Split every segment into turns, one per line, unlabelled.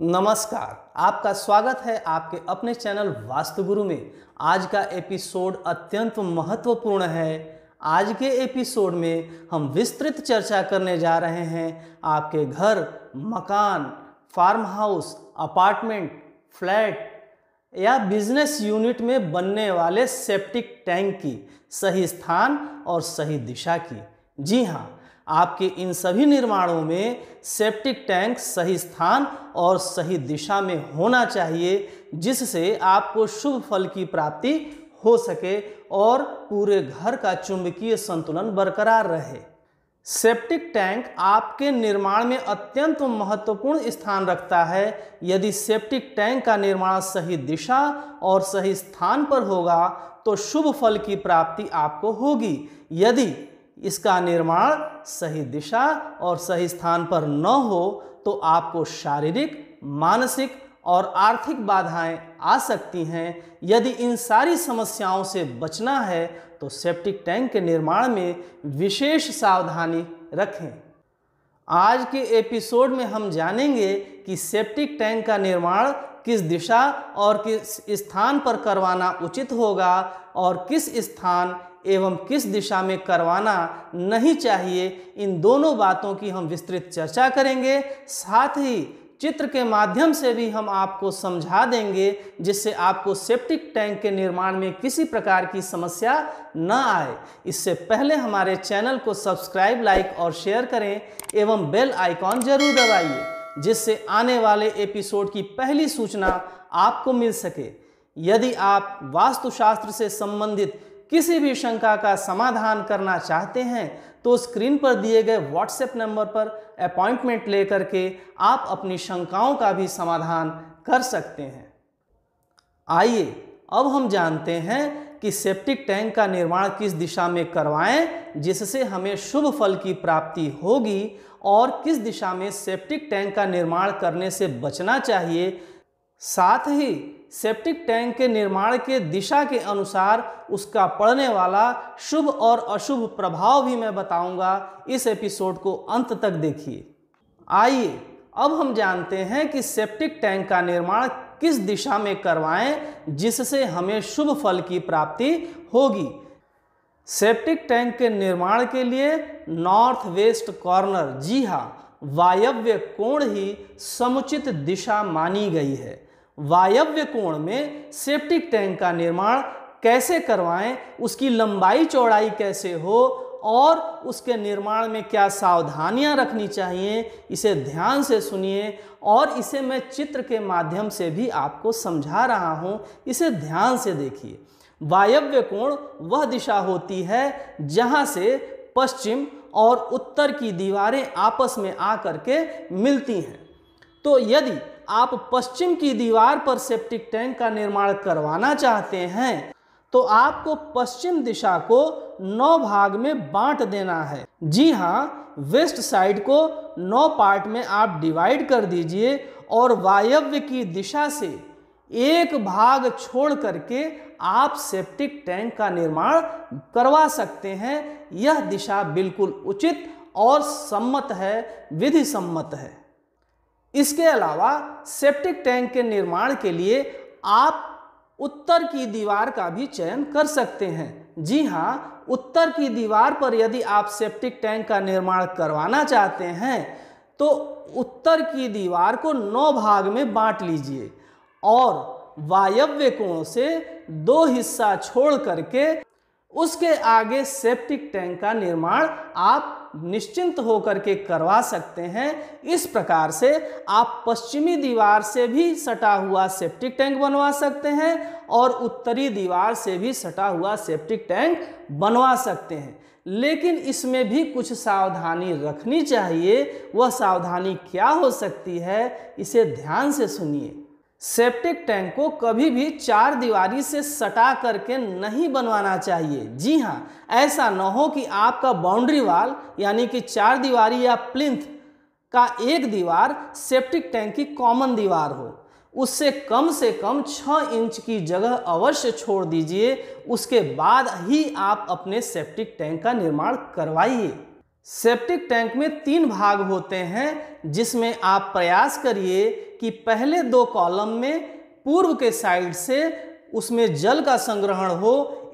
नमस्कार आपका स्वागत है आपके अपने चैनल वास्तुगुरु में आज का एपिसोड अत्यंत महत्वपूर्ण है आज के एपिसोड में हम विस्तृत चर्चा करने जा रहे हैं आपके घर मकान फार्म हाउस अपार्टमेंट फ्लैट या बिजनेस यूनिट में बनने वाले सेप्टिक टैंक की सही स्थान और सही दिशा की जी हाँ आपके इन सभी निर्माणों में सेप्टिक टैंक सही स्थान और सही दिशा में होना चाहिए जिससे आपको शुभ फल की प्राप्ति हो सके और पूरे घर का चुंबकीय संतुलन बरकरार रहे सेप्टिक टैंक आपके निर्माण में अत्यंत महत्वपूर्ण स्थान रखता है यदि सेप्टिक टैंक का निर्माण सही दिशा और सही स्थान पर होगा तो शुभ फल की प्राप्ति आपको होगी यदि इसका निर्माण सही दिशा और सही स्थान पर न हो तो आपको शारीरिक मानसिक और आर्थिक बाधाएं आ सकती हैं यदि इन सारी समस्याओं से बचना है तो सेप्टिक टैंक के निर्माण में विशेष सावधानी रखें आज के एपिसोड में हम जानेंगे कि सेप्टिक टैंक का निर्माण किस दिशा और किस स्थान पर करवाना उचित होगा और किस स्थान एवं किस दिशा में करवाना नहीं चाहिए इन दोनों बातों की हम विस्तृत चर्चा करेंगे साथ ही चित्र के माध्यम से भी हम आपको समझा देंगे जिससे आपको सेप्टिक टैंक के निर्माण में किसी प्रकार की समस्या न आए इससे पहले हमारे चैनल को सब्सक्राइब लाइक और शेयर करें एवं बेल आइकॉन जरूर दबाइए जिससे आने वाले एपिसोड की पहली सूचना आपको मिल सके यदि आप वास्तुशास्त्र से संबंधित किसी भी शंका का समाधान करना चाहते हैं तो स्क्रीन पर दिए गए व्हाट्सएप नंबर पर अपॉइंटमेंट लेकर के आप अपनी शंकाओं का भी समाधान कर सकते हैं आइए अब हम जानते हैं कि सेप्टिक टैंक का निर्माण किस दिशा में करवाएं जिससे हमें शुभ फल की प्राप्ति होगी और किस दिशा में सेप्टिक टैंक का निर्माण करने से बचना चाहिए साथ ही सेप्टिक टैंक के निर्माण के दिशा के अनुसार उसका पड़ने वाला शुभ और अशुभ प्रभाव भी मैं बताऊंगा इस एपिसोड को अंत तक देखिए आइए अब हम जानते हैं कि सेप्टिक टैंक का निर्माण किस दिशा में करवाएं जिससे हमें शुभ फल की प्राप्ति होगी सेप्टिक टैंक के निर्माण के लिए नॉर्थ वेस्ट कॉर्नर जी हाँ वायव्य कोण ही समुचित दिशा मानी गई है वायव्य कोण में सेप्टिक टैंक का निर्माण कैसे करवाएं उसकी लंबाई चौड़ाई कैसे हो और उसके निर्माण में क्या सावधानियां रखनी चाहिए इसे ध्यान से सुनिए और इसे मैं चित्र के माध्यम से भी आपको समझा रहा हूं इसे ध्यान से देखिए वायव्य कोण वह दिशा होती है जहां से पश्चिम और उत्तर की दीवारें आपस में आकर के मिलती हैं तो यदि आप पश्चिम की दीवार पर सेप्टिक टैंक का निर्माण करवाना चाहते हैं तो आपको पश्चिम दिशा को नौ भाग में बांट देना है जी हाँ वेस्ट साइड को नौ पार्ट में आप डिवाइड कर दीजिए और वायव्य की दिशा से एक भाग छोड़ करके आप सेप्टिक टैंक का निर्माण करवा सकते हैं यह दिशा बिल्कुल उचित और सम्मत है विधि सम्मत है इसके अलावा सेप्टिक टैंक के निर्माण के लिए आप उत्तर की दीवार का भी चयन कर सकते हैं जी हाँ उत्तर की दीवार पर यदि आप सेप्टिक टैंक का निर्माण करवाना चाहते हैं तो उत्तर की दीवार को नौ भाग में बांट लीजिए और वायव्य कोण से दो हिस्सा छोड़ करके उसके आगे सेप्टिक टैंक का निर्माण आप निश्चिंत होकर के करवा सकते हैं इस प्रकार से आप पश्चिमी दीवार से भी सटा हुआ सेप्टिक टैंक बनवा सकते हैं और उत्तरी दीवार से भी सटा हुआ सेप्टिक टैंक बनवा सकते हैं लेकिन इसमें भी कुछ सावधानी रखनी चाहिए वह सावधानी क्या हो सकती है इसे ध्यान से सुनिए सेप्टिक टैंक को कभी भी चार दीवारी से सटा करके नहीं बनवाना चाहिए जी हाँ ऐसा न हो कि आपका बाउंड्री वाल यानी कि चार दीवारी या प्लिंथ का एक दीवार सेप्टिक टैंक की कॉमन दीवार हो उससे कम से कम छः इंच की जगह अवश्य छोड़ दीजिए उसके बाद ही आप अपने सेप्टिक टैंक का निर्माण करवाइए सेप्टिक टैंक में तीन भाग होते हैं जिसमें आप प्रयास करिए कि पहले दो कॉलम में पूर्व के साइड से उसमें जल का संग्रहण हो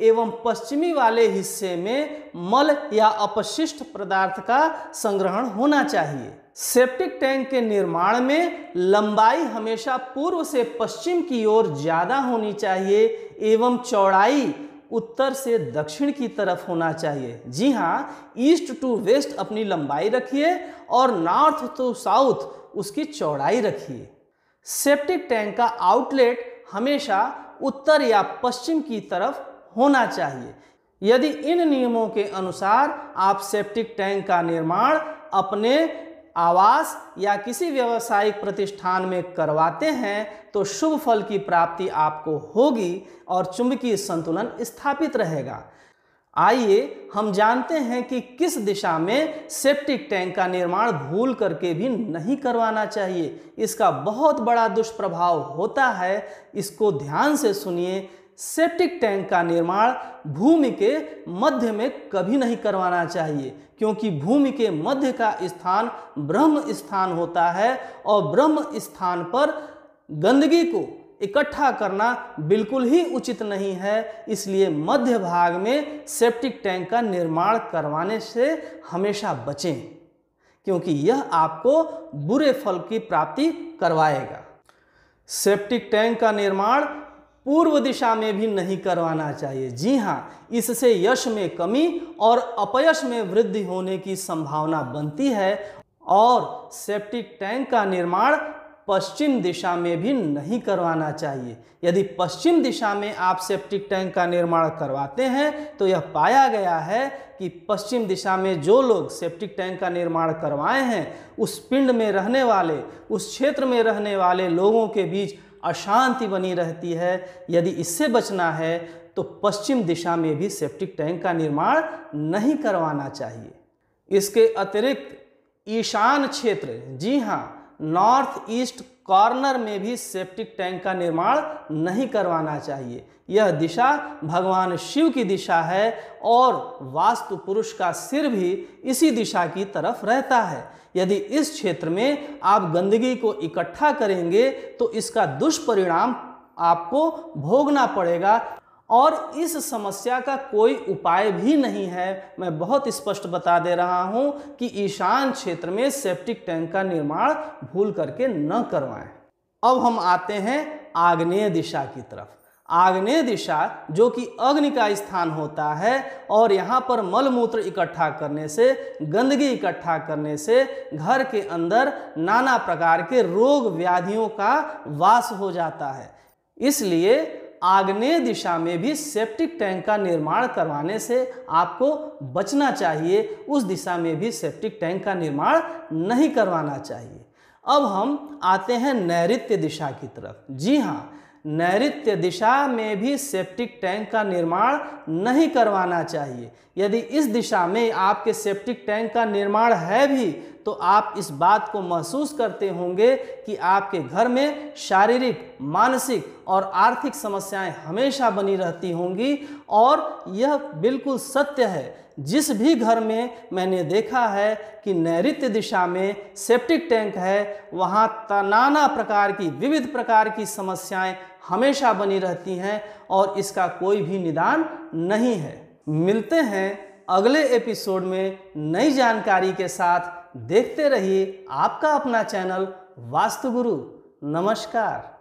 एवं पश्चिमी वाले हिस्से में मल या अपशिष्ट पदार्थ का संग्रहण होना चाहिए सेप्टिक टैंक के निर्माण में लंबाई हमेशा पूर्व से पश्चिम की ओर ज़्यादा होनी चाहिए एवं चौड़ाई उत्तर से दक्षिण की तरफ होना चाहिए जी हाँ ईस्ट टू वेस्ट अपनी लंबाई रखिए और नॉर्थ टू साउथ उसकी चौड़ाई रखिए सेप्टिक टैंक का आउटलेट हमेशा उत्तर या पश्चिम की तरफ होना चाहिए यदि इन नियमों के अनुसार आप सेप्टिक टैंक का निर्माण अपने आवास या किसी व्यवसायिक प्रतिष्ठान में करवाते हैं तो शुभ फल की प्राप्ति आपको होगी और चुंबकीय संतुलन स्थापित रहेगा आइए हम जानते हैं कि किस दिशा में सेप्टिक टैंक का निर्माण भूल करके भी नहीं करवाना चाहिए इसका बहुत बड़ा दुष्प्रभाव होता है इसको ध्यान से सुनिए सेप्टिक टैंक का निर्माण भूमि के मध्य में कभी नहीं करवाना चाहिए क्योंकि भूमि के मध्य का स्थान ब्रह्म स्थान होता है और ब्रह्म स्थान पर गंदगी को इकट्ठा करना बिल्कुल ही उचित नहीं है इसलिए मध्य भाग में सेप्टिक टैंक का निर्माण करवाने से हमेशा बचें क्योंकि यह आपको बुरे फल की प्राप्ति करवाएगा सेप्टिक टैंक का निर्माण पूर्व दिशा में भी नहीं करवाना चाहिए जी हाँ इससे यश में कमी और अपयश में वृद्धि होने की संभावना बनती है और सेप्टिक टैंक का निर्माण पश्चिम दिशा में भी नहीं करवाना चाहिए यदि पश्चिम दिशा में आप सेप्टिक टैंक का निर्माण करवाते हैं तो यह पाया गया है कि पश्चिम दिशा में जो लोग सेप्टिक टैंक का निर्माण करवाए हैं उस पिंड में रहने वाले उस क्षेत्र में रहने वाले लोगों के बीच अशांति बनी रहती है यदि इससे बचना है तो पश्चिम दिशा में भी सेप्टिक टैंक का निर्माण नहीं करवाना चाहिए इसके अतिरिक्त ईशान क्षेत्र जी हाँ नॉर्थ ईस्ट कॉर्नर में भी सेप्टिक टैंक का निर्माण नहीं करवाना चाहिए यह दिशा भगवान शिव की दिशा है और वास्तु पुरुष का सिर भी इसी दिशा की तरफ रहता है यदि इस क्षेत्र में आप गंदगी को इकट्ठा करेंगे तो इसका दुष्परिणाम आपको भोगना पड़ेगा और इस समस्या का कोई उपाय भी नहीं है मैं बहुत स्पष्ट बता दे रहा हूं कि ईशान क्षेत्र में सेप्टिक टैंक का निर्माण भूल करके न करवाएं अब हम आते हैं आग्नेय दिशा की तरफ आग्नेय दिशा जो कि अग्नि का स्थान होता है और यहाँ पर मलमूत्र इकट्ठा करने से गंदगी इकट्ठा करने से घर के अंदर नाना प्रकार के रोग व्याधियों का वास हो जाता है इसलिए आग्नेय दिशा में भी सेप्टिक टैंक का निर्माण करवाने से आपको बचना चाहिए उस दिशा में भी सेप्टिक टैंक का निर्माण नहीं करवाना चाहिए अब हम आते हैं नैऋत्य दिशा की तरफ जी हाँ नैऋत्य दिशा में भी सेप्टिक टैंक का निर्माण नहीं करवाना चाहिए यदि इस दिशा में आपके सेप्टिक टैंक का निर्माण है भी तो आप इस बात को महसूस करते होंगे कि आपके घर में शारीरिक मानसिक और आर्थिक समस्याएं हमेशा बनी रहती होंगी और यह बिल्कुल सत्य है जिस भी घर में मैंने देखा है कि नैऋत्य दिशा में सेप्टिक टैंक है वहाँ तनाना प्रकार की विविध प्रकार की समस्याएं हमेशा बनी रहती हैं और इसका कोई भी निदान नहीं है मिलते हैं अगले एपिसोड में नई जानकारी के साथ देखते रहिए आपका अपना चैनल वास्तु गुरु नमस्कार